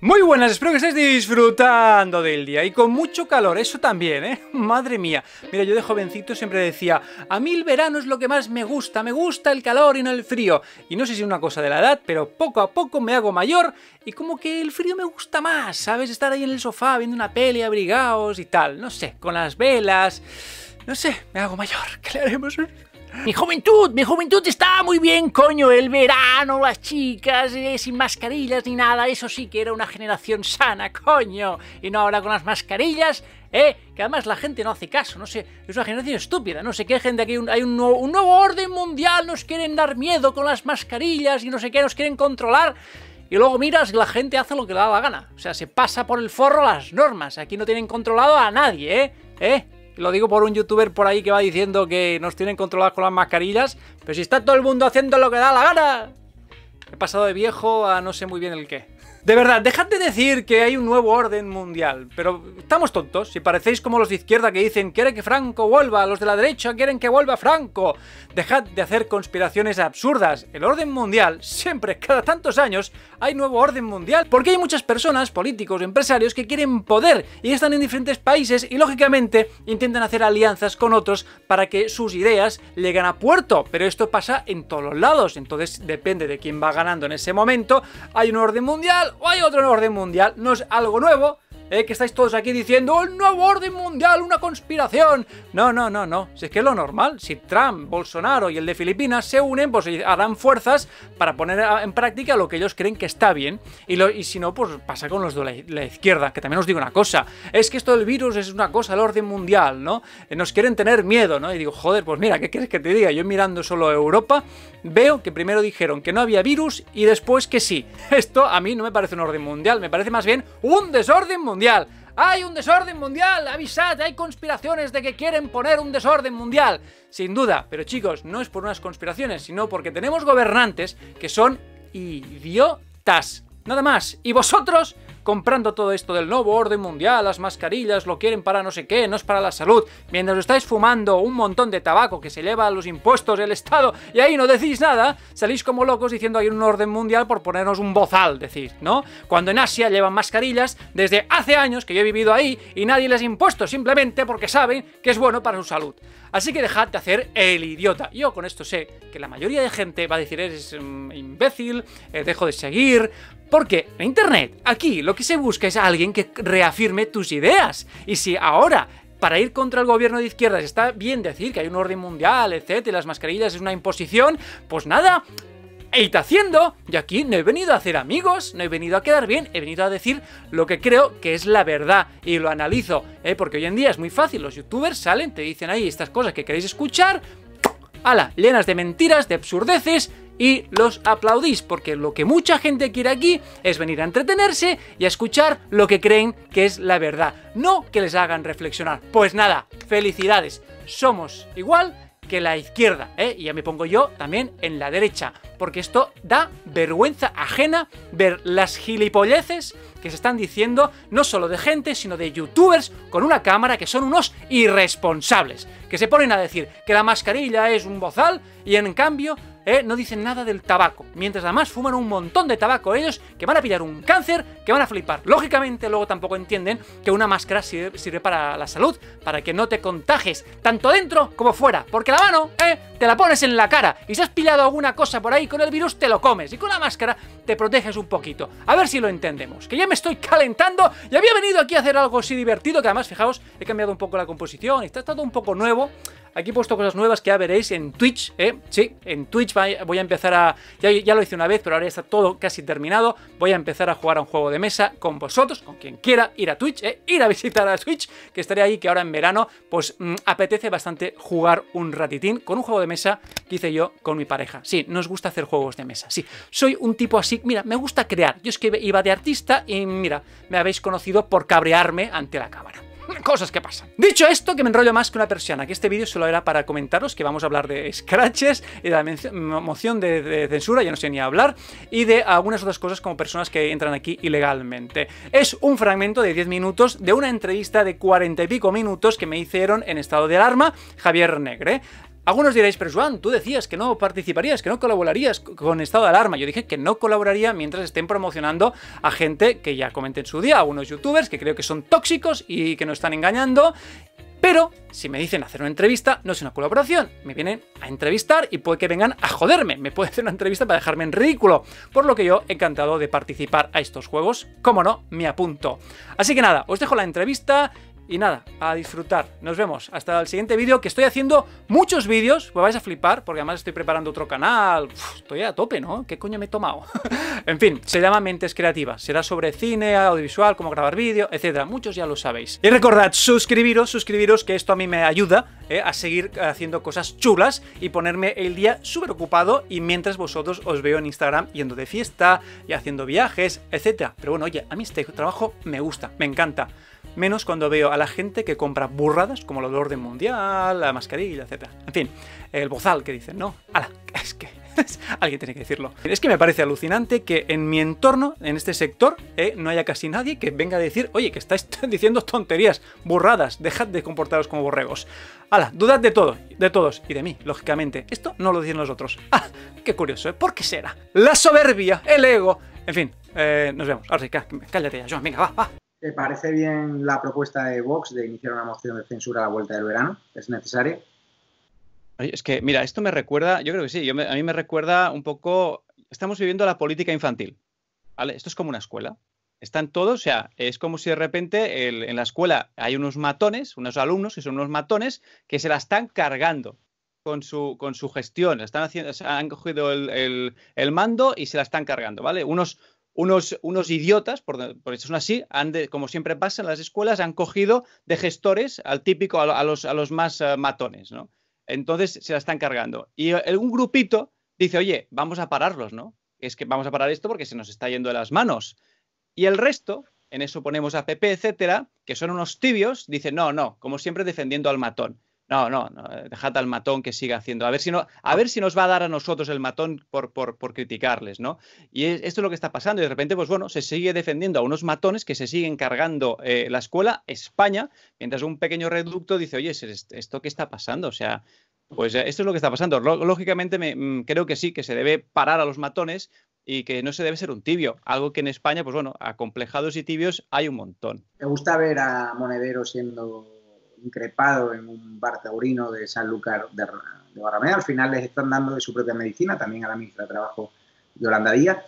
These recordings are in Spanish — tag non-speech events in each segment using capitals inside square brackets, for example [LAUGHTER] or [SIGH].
Muy buenas, espero que estéis disfrutando del día y con mucho calor, eso también, ¿eh? [LAUGHS] Madre mía. Mira, yo de jovencito siempre decía, a mí el verano es lo que más me gusta, me gusta el calor y no el frío. Y no sé si es una cosa de la edad, pero poco a poco me hago mayor y como que el frío me gusta más, ¿sabes? Estar ahí en el sofá viendo una peli, abrigaos y tal, no sé, con las velas. No sé, me hago mayor, [LAUGHS] ¿qué le haremos? Mi juventud, mi juventud estaba muy bien, coño. El verano, las chicas, eh, sin mascarillas ni nada. Eso sí que era una generación sana, coño. Y no ahora con las mascarillas, eh. Que además la gente no hace caso, no sé. Es una generación estúpida, no sé qué gente. Aquí hay un, nuevo, orden mundial, nos quieren dar miedo con las mascarillas y no sé qué, nos quieren controlar. Y luego miras la gente hace lo que le da la gana. O sea, se pasa por el forro las normas. Aquí no tienen controlado a nadie, ¿eh? ¿Eh? Lo digo por un youtuber por ahí que va diciendo que nos tienen controlados con las mascarillas. Pero si está todo el mundo haciendo lo que da la gana. He pasado de viejo a no sé muy bien el qué. De verdad, dejad de decir que hay un nuevo orden mundial, pero estamos tontos. Si parecéis como los de izquierda que dicen quiere que Franco vuelva, los de la derecha quieren que vuelva Franco. Dejad de hacer conspiraciones absurdas. El orden mundial, siempre, cada tantos años, hay nuevo orden mundial. Porque hay muchas personas, políticos, empresarios, que quieren poder y están en diferentes países y, lógicamente, intentan hacer alianzas con otros para que sus ideas lleguen a puerto. Pero esto pasa en todos los lados, entonces depende de quién va ganando en ese momento. Hay un orden mundial o hay otro orden mundial, no es algo nuevo, ¿Eh? que estáis todos aquí diciendo un nuevo orden mundial! ¡Una conspiración! No, no, no, no. Si es que es lo normal. Si Trump, Bolsonaro y el de Filipinas se unen, pues harán fuerzas para poner en práctica lo que ellos creen que está bien. Y, si no, pues pasa con los de la, izquierda. Que también os digo una cosa. Es que esto del virus es una cosa, el orden mundial, ¿no? Eh, nos quieren tener miedo, ¿no? Y digo, joder, pues mira, ¿qué quieres que te diga? Yo mirando solo a Europa, veo que primero dijeron que no había virus y después que sí. [LAUGHS] Esto a mí no me parece un orden mundial, me parece más bien un desorden mundial hay un desorden mundial, avisad, hay conspiraciones de que quieren poner un desorden mundial. Sin duda, pero chicos, no es por unas conspiraciones, sino porque tenemos gobernantes que son idiotas. Nada más. Y vosotros comprando todo esto del nuevo orden mundial, las mascarillas, lo quieren para no sé qué, no es para la salud, mientras estáis fumando un montón de tabaco que se eleva a los impuestos del Estado y ahí no decís nada, salís como locos diciendo hay un orden mundial por ponernos un bozal, decir, ¿no? Cuando en Asia llevan mascarillas desde hace años que yo he vivido ahí y nadie les ha impuesto, simplemente porque saben que es bueno para su salud. Así que dejad de hacer el idiota. Yo con esto sé que la mayoría de gente va a decir eres mm, imbécil, eh, dejo de seguir, porque en Internet, aquí, lo que que se busca es a alguien que reafirme tus ideas. Y si ahora para ir contra el gobierno de izquierdas está bien decir que hay un orden mundial, etcétera, las mascarillas es una imposición, pues nada, eita haciendo. y aquí no he venido a hacer amigos, no he venido a quedar bien, he venido a decir lo que creo que es la verdad y lo analizo, ¿eh? porque hoy en día es muy fácil, los youtubers salen, te dicen ahí estas cosas que queréis escuchar, ¡Hala! llenas de mentiras, de absurdeces y los aplaudís, porque lo que mucha gente quiere aquí es venir a entretenerse y a escuchar lo que creen que es la verdad, no que les hagan reflexionar. Pues nada, felicidades, somos igual que la izquierda, ¿eh? y ya me pongo yo también en la derecha, porque esto da vergüenza ajena ver las gilipolleces que se están diciendo, no solo de gente, sino de youtubers con una cámara que son unos irresponsables, que se ponen a decir que la mascarilla es un bozal y en cambio ¿eh? no dicen nada del tabaco. Mientras además fuman un montón de tabaco ellos, que van a pillar un cáncer, que van a flipar. Lógicamente luego tampoco entienden que una máscara sirve, para la salud, para que no te contagies, tanto dentro como fuera. Porque la mano, ¿eh? te la pones en la cara. Y si has pillado alguna cosa por ahí con el virus, te lo comes. Y con la máscara te proteges un poquito. A ver si lo entendemos. Que ya me estoy calentando y había venido aquí a hacer algo así divertido, que además, fijaos, he cambiado un poco la composición, está todo un poco nuevo. Aquí he puesto cosas nuevas que ya veréis en Twitch, ¿eh? Sí, en Twitch voy a empezar a... Ya, lo hice una vez, pero ahora ya está todo casi terminado. Voy a empezar a jugar a un juego de mesa con vosotros, con quien quiera ir a Twitch, ¿eh? Ir a visitar a Twitch, que estaré ahí, que ahora en verano, pues mm, apetece bastante jugar un ratitín con un juego de mesa que hice yo con mi pareja. Sí, nos gusta hacer juegos de mesa, sí. Soy un tipo así, mira, me gusta crear. Yo es que iba de artista y mira, me habéis conocido por cabrearme ante la cámara cosas que pasan. Dicho esto, que me enrollo más que una persiana, que este vídeo solo era para comentaros que vamos a hablar de scratches y de la moción de, censura, ya no sé ni hablar, y de algunas otras cosas como personas que entran aquí ilegalmente. Es un fragmento de 10 minutos de una entrevista de 40 y pico minutos que me hicieron en estado de alarma Javier Negre. Algunos diréis, pero Juan, tú decías que no participarías, que no colaborarías con estado de alarma. Yo dije que no colaboraría mientras estén promocionando a gente que ya comenté en su día, a unos youtubers que creo que son tóxicos y que nos están engañando. Pero si me dicen hacer una entrevista, no es una colaboración. Me vienen a entrevistar y puede que vengan a joderme. Me puede hacer una entrevista para dejarme en ridículo. Por lo que yo, encantado de participar a estos juegos. Como no, me apunto. Así que nada, os dejo la entrevista. Y nada, a disfrutar. Nos vemos hasta el siguiente vídeo, que estoy haciendo muchos vídeos, Me vais a flipar, porque además estoy preparando otro canal, estoy a tope, ¿no? ¿Qué coño me he tomado? [LAUGHS] en fin, se llama Mentes Creativas, será sobre cine, audiovisual, cómo grabar vídeo, etc. muchos ya lo sabéis. Y recordad, suscribiros, suscribiros, que esto a mí me ayuda eh, a seguir haciendo cosas chulas y ponerme el día súper ocupado y mientras vosotros os veo en Instagram yendo de fiesta y haciendo viajes, etcétera. Pero bueno, oye, a mí este trabajo me gusta, me encanta menos cuando veo a la gente que compra burradas como el orden mundial, la mascarilla, etc. En fin, el bozal que dicen, ¿no? ala, Es que [LAUGHS] alguien tiene que decirlo. Es que me parece alucinante que en mi entorno, en este sector, eh, no haya casi nadie que venga a decir, oye, que estáis [LAUGHS] diciendo tonterías, burradas, dejad de comportaros como borregos. Ala, dudad de todo, de todos y de mí, lógicamente. Esto no lo dicen los otros. ¡Ah! ¡Qué curioso! ¿eh? ¿Por qué será? La soberbia, el ego. En fin, eh, nos vemos. Ahora sí, cállate ya, Joan. Venga, va, va. ¿Te parece bien la propuesta de Vox de iniciar una moción de censura a la vuelta del verano? ¿Es necesaria? Es que, mira, esto me recuerda, yo creo que sí, a mí me recuerda un poco, estamos viviendo la política infantil. ¿vale? Esto es como una escuela. Están todos, o sea, es como si de repente en la escuela hay unos matones, unos alumnos que son unos matones que se la están cargando con su, con su gestión. Están haciendo, han cogido el, el mando y se la están cargando, ¿vale? Unos unos, idiotas, por, eso son así, como siempre pasa en las escuelas, han cogido de gestores al típico, a, los, a los, más eh, matones, ¿no? Entonces se la están cargando. Y algún eh, un grupito dice, oye, vamos a pararlos, ¿no? Es que vamos a parar esto porque se nos está yendo de las manos. Y el resto, en eso ponemos a PP, etcétera, que son unos tibios, dicen, no, no, como siempre defendiendo al matón. No, no, no, eh, dejad al matón que siga haciendo. A ver si, no, a ver si nos va a dar a nosotros el matón por, por, criticarles, ¿no? Y esto es lo que está pasando. Y de repente, pues bueno, se sigue defendiendo a unos matones que se siguen cargando eh, la escuela, España, mientras un pequeño reducto dice, oye, ¿esto qué está pasando? O sea, pues eh, esto es lo que está pasando. Lógicamente, mm, creo que sí, que se debe parar a los matones y que no se debe ser un tibio. Algo que en España, pues bueno, acomplejados y tibios hay un montón. Me gusta ver a Monedero siendo increpado en un bar taurino de San Lucar de, de Al final les están dando de su propia medicina, también a la ministra de Trabajo Yolanda Díaz.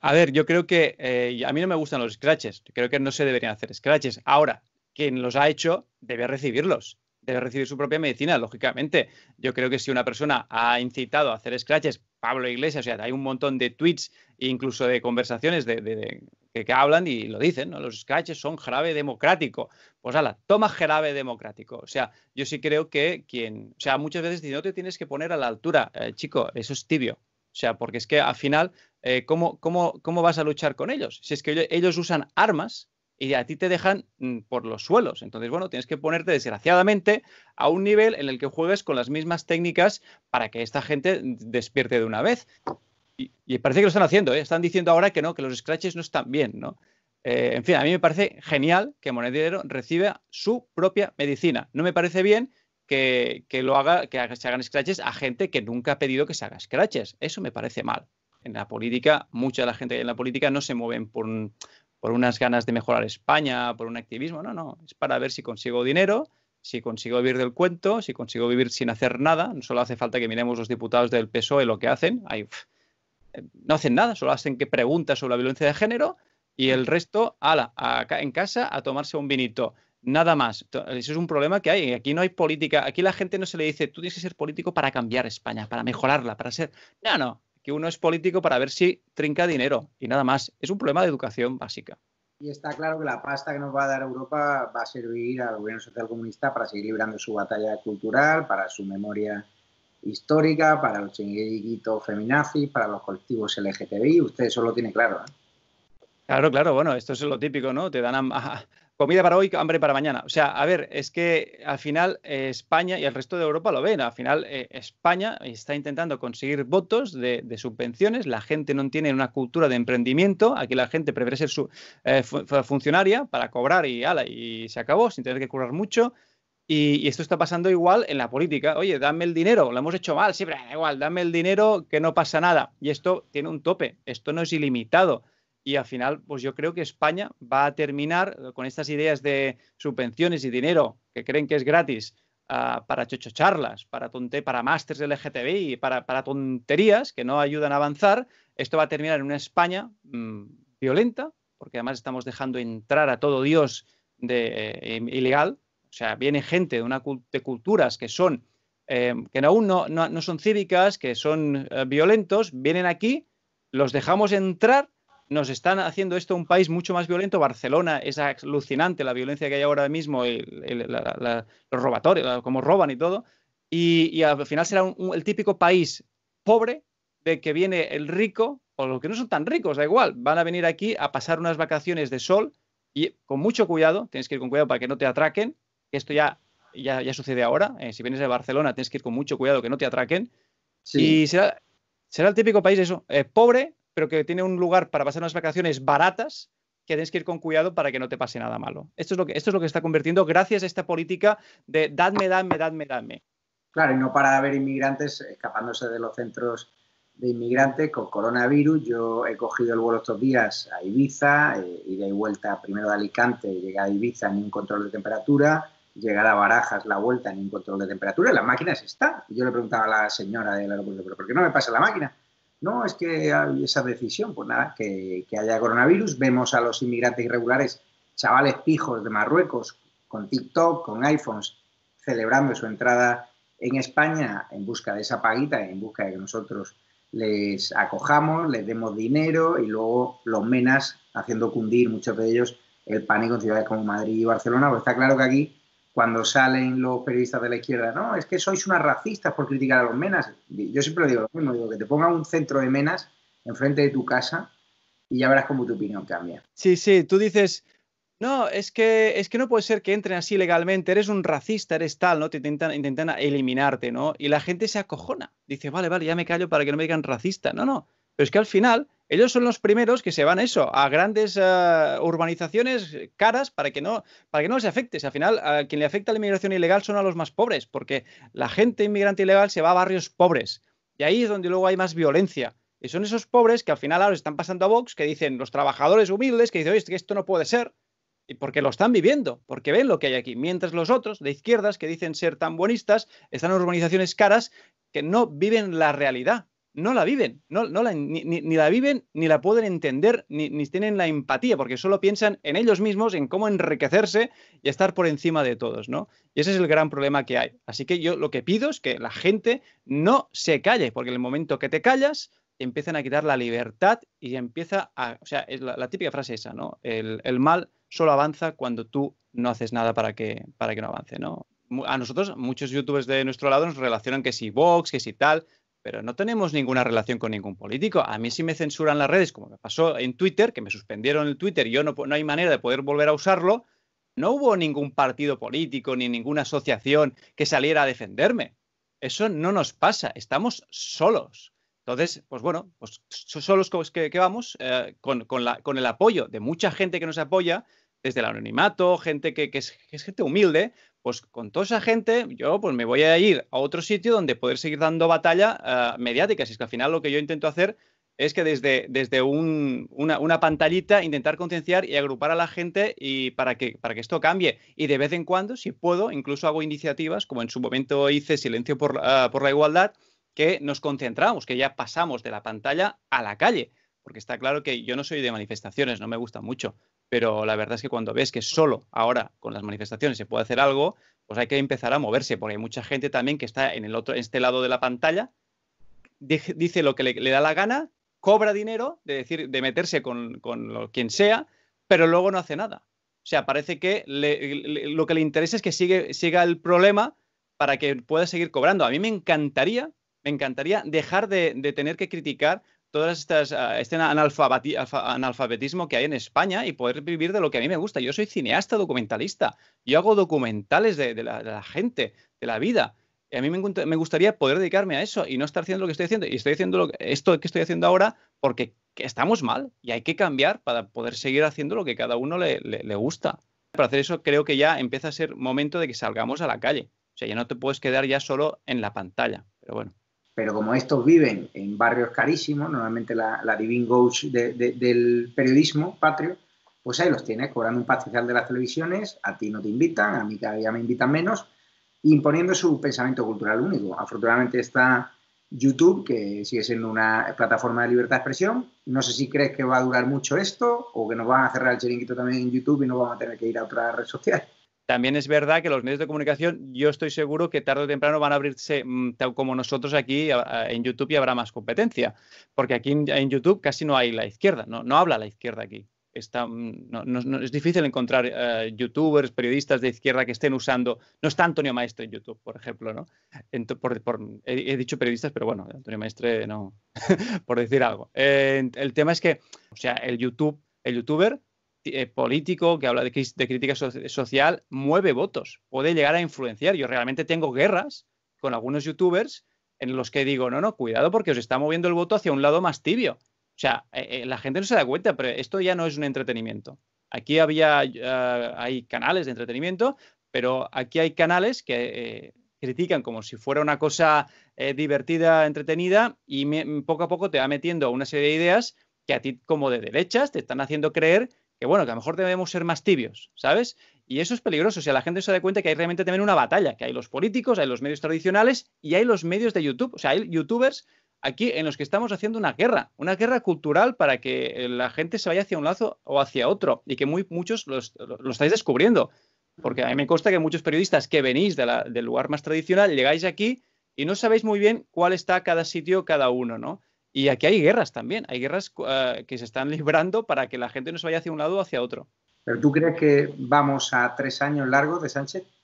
A ver, yo creo que eh, a mí no me gustan los scratches. Creo que no se deberían hacer scratches. Ahora, quien los ha hecho debe recibirlos. Debe recibir su propia medicina, lógicamente. Yo creo que si una persona ha incitado a hacer scratches, Pablo Iglesias, o sea, hay un montón de tweets, incluso de conversaciones de que, hablan y lo dicen, ¿no? Los Scratches son jarabe democrático. Pues ala, toma jarabe democrático. O sea, yo sí creo que quien, o sea, muchas veces no te tienes que poner a la altura, eh, chico, eso es tibio. O sea, porque es que al final, eh, ¿cómo, cómo, cómo, vas a luchar con ellos? Si es que ellos usan armas y a ti te dejan mm, por los suelos. Entonces, bueno, tienes que ponerte, desgraciadamente, a un nivel en el que juegues con las mismas técnicas para que esta gente despierte de una vez. Y, parece que lo están haciendo, ¿eh? están diciendo ahora que no, que los scratches no están bien, ¿no? Eh, en fin, a mí me parece genial que Monedero reciba su propia medicina. No me parece bien que, lo haga, que se hagan scratches a gente que nunca ha pedido que se haga scratches. Eso me parece mal. En la política, mucha de la gente en la política no se mueven por, unas ganas de mejorar España, por un activismo. No, no. Es para ver si consigo dinero, si consigo vivir del cuento, si consigo vivir sin hacer nada. No solo hace falta que miremos los diputados del PSOE lo que hacen. Hay, no hacen nada, solo hacen que preguntas sobre la violencia de género y el resto, ala, en casa a tomarse un vinito. Nada más. Ese es un problema que hay. Aquí no hay política. Aquí la gente no se le dice, tú tienes que ser político para cambiar España, para mejorarla, para ser. No, no. Que uno es político para ver si trinca dinero y nada más. Es un problema de educación básica. Y está claro que la pasta que nos va a dar Europa va a servir al gobierno socialcomunista para seguir librando su batalla cultural, para su memoria histórica, para los chinguitos feminazis, para los colectivos LGTBI. Usted eso lo tiene claro. ¿eh? Claro, claro. Bueno, esto es lo típico, ¿no? Te dan [LAUGHS] comida para hoy, hambre para mañana. O sea, a ver, es que al final eh, España y el resto de Europa lo ven. Al final eh, España está intentando conseguir votos de, subvenciones. La gente no tiene una cultura de emprendimiento. Aquí la gente prefiere ser su, funcionaria para cobrar y, ala, y se acabó sin tener que curar mucho. Y, esto está pasando igual en la política. Oye, dame el dinero, lo hemos hecho mal, Siempre igual, dame el dinero que no pasa nada. Y esto tiene un tope, esto no es ilimitado. Y al final, pues yo creo que España va a terminar con estas ideas de subvenciones y dinero que creen que es gratis ah, para chochocharlas, para, para másters LGTBI, para, para tonterías que no ayudan a avanzar. Esto va a terminar en una España mm, violenta, porque además estamos dejando entrar a todo Dios eh, ilegal o sea, viene gente de, una, culturas que son, eh, que aún no, no, son cívicas, que son eh, violentos, vienen aquí, los dejamos entrar, nos están haciendo esto un país mucho más violento. Barcelona es alucinante la violencia que hay ahora mismo, los robatorios, como roban y todo. Y, al final será el típico país pobre de que viene el rico, o los que no son tan ricos, da igual, van a venir aquí a pasar unas vacaciones de sol y con mucho cuidado, tienes que ir con cuidado para que no te atraquen, esto ya, ya, ya sucede ahora. Eh, si vienes de Barcelona, tienes que ir con mucho cuidado que no te atraquen. Sí. Y será, será el típico país eso, eh, pobre, pero que tiene un lugar para pasar unas vacaciones baratas que tienes que ir con cuidado para que no te pase nada malo. Esto es lo que, esto es lo que está convirtiendo gracias a esta política de dadme, dadme, dadme, dadme. Claro, y no para de haber inmigrantes eh, escapándose de los centros de inmigrantes con coronavirus. Yo he cogido el vuelo estos días a Ibiza, eh, ida y vuelta primero de Alicante, llegué a Ibiza en un control de temperatura, llegar a Barajas la vuelta en un control de temperatura, la máquina se está. Yo le preguntaba a la señora del aeropuerto, pero ¿por qué no me pasa la máquina? No, es que hay esa decisión, pues nada, que, haya coronavirus, vemos a los inmigrantes irregulares, chavales pijos de Marruecos, con TikTok, con iPhones, celebrando su entrada en España en busca de esa paguita, en busca de que nosotros les acojamos, les demos dinero y luego los menas haciendo cundir muchos de ellos el pánico en ciudades como Madrid y Barcelona, Pues está claro que aquí cuando salen los periodistas de la izquierda, no, es que sois una racistas por criticar a los menas. Yo siempre digo lo mismo, digo que te pongan un centro de menas enfrente de tu casa y ya verás cómo tu opinión cambia. Sí, sí, tú dices, no, es que, es que no puede ser que entren así legalmente, eres un racista, eres tal, ¿no? Te intentan, intentan eliminarte, ¿no? Y la gente se acojona, dice, vale, vale, ya me callo para que no me digan racista. No, no, pero es que al final ellos son los primeros que se van a eso, a grandes eh, urbanizaciones caras para que no, para que no les afecte. al final, a quien le afecta la inmigración ilegal son a los más pobres, porque la gente inmigrante ilegal se va a barrios pobres. Y ahí es donde luego hay más violencia. Y son esos pobres que al final ahora están pasando a Vox, que dicen los trabajadores humildes, que dicen, oye, que esto no puede ser, y porque lo están viviendo, porque ven lo que hay aquí. Mientras los otros, de izquierdas, que dicen ser tan buenistas, están en urbanizaciones caras que no viven la realidad, no la viven, ni, ni, la viven, ni la pueden entender, ni, tienen la empatía, porque solo piensan en ellos mismos, en cómo enriquecerse y estar por encima de todos, ¿no? Y ese es el gran problema que hay. Así que yo lo que pido es que la gente no se calle, porque en el momento que te callas, empiezan a quitar la libertad y empieza a, o sea, es la, típica frase esa, ¿no? El, mal solo avanza cuando tú no haces nada para que, para que no avance, ¿no? A nosotros, muchos youtubers de nuestro lado nos relacionan que si Vox, que si tal, pero no tenemos ninguna relación con ningún político. A mí sí me censuran las redes, como me pasó en Twitter, que me suspendieron el Twitter y yo no, no hay manera de poder volver a usarlo, no hubo ningún partido político ni ninguna asociación que saliera a defenderme. Eso no nos pasa, estamos solos. Entonces, pues bueno, pues solos que, que vamos, eh, con, el apoyo de mucha gente que nos apoya, desde el anonimato, gente que, que, es, gente humilde, pues con toda esa gente, yo pues me voy a ir a otro sitio donde poder seguir dando batalla eh, mediática. Si es que al final lo que yo intento hacer es que desde, desde una, pantallita intentar concienciar y agrupar a la gente y para que, para que esto cambie. Y de vez en cuando, si puedo, incluso hago iniciativas, como en su momento hice Silencio por, eh, por la Igualdad, que nos concentramos, que ya pasamos de la pantalla a la calle porque está claro que yo no soy de manifestaciones, no me gusta mucho, pero la verdad es que cuando ves que solo ahora con las manifestaciones se puede hacer algo, pues hay que empezar a moverse, porque hay mucha gente también que está en el otro, en este lado de la pantalla, dice lo que le, da la gana, cobra dinero de decir, de meterse con, con quien sea, pero luego no hace nada. O sea, parece que lo que le interesa es que siga el problema para que pueda seguir cobrando. A mí me encantaría, me encantaría dejar de tener que criticar todas estas ah, este analfabetismo que hay en España y poder vivir de lo que a mí me gusta. Yo soy cineasta documentalista, yo hago documentales de, la, gente, de la vida. Y a mí me, gustaría poder dedicarme a eso y no estar haciendo lo que estoy haciendo. Y estoy haciendo esto que estoy haciendo ahora porque estamos mal y hay que cambiar para poder seguir haciendo lo que cada uno le gusta. Para hacer eso creo que ya empieza a ser momento de que salgamos a la calle. O sea, ya no te puedes quedar ya solo en la pantalla. Pero bueno. Pero como estos viven en barrios carísimos, normalmente la, la Divine Gauche del periodismo patrio, pues ahí los tienes, cobrando un pastizal de las televisiones, a ti no te invitan, a mí cada día me invitan menos, imponiendo su pensamiento cultural único. Afortunadamente está YouTube, que sigue siendo una plataforma de libertad de expresión. No sé si crees que va a durar mucho esto o que nos van a cerrar el chiringuito también en YouTube y no vamos a tener que ir a otra red social. También es verdad que los medios de comunicación, yo estoy seguro que tarde o temprano van a abrirse, mm, tal como nosotros aquí en YouTube, y habrá más competencia, porque aquí en, YouTube casi no hay la izquierda, no, no habla la izquierda aquí. Mm, es difícil encontrar eh, youtubers, periodistas de izquierda que estén usando. No está Antonio Maestre en YouTube, por ejemplo, ¿no? he, dicho periodistas, pero bueno, Antonio Maestre no, [LAUGHS] por decir algo. Eh, el tema es que, o sea, el YouTube, el youtuber eh, político, que habla de, crítica social, mueve votos, puede llegar a influenciar. Yo realmente tengo guerras con algunos youtubers en los que digo, no, no, cuidado porque os está moviendo el voto hacia un lado más tibio. O sea, eh, eh, la gente no se da cuenta, pero esto ya no es un entretenimiento. Aquí había, hay canales de entretenimiento, pero aquí hay canales que critican como si fuera una cosa divertida, entretenida, y poco a poco te va metiendo una serie de ideas que a ti como de derechas te están haciendo creer que bueno, que a lo mejor debemos ser más tibios, ¿sabes? Y eso es peligroso, si la gente se da cuenta que hay realmente también una batalla, que hay los políticos, hay los medios tradicionales y hay los medios de YouTube, o sea, hay youtubers aquí en los que estamos haciendo una guerra, una guerra cultural para que eh, la gente se vaya hacia un lazo o hacia otro y que muy, muchos lo estáis descubriendo. Porque a mí me consta que muchos periodistas que venís del lugar más tradicional llegáis aquí y no sabéis muy bien cuál está cada sitio, cada uno, ¿no? Y aquí hay guerras también, hay guerras eh, que se están librando para que la gente no se vaya hacia un lado o hacia otro. ¿Pero tú crees que vamos a tres años largos de Sánchez?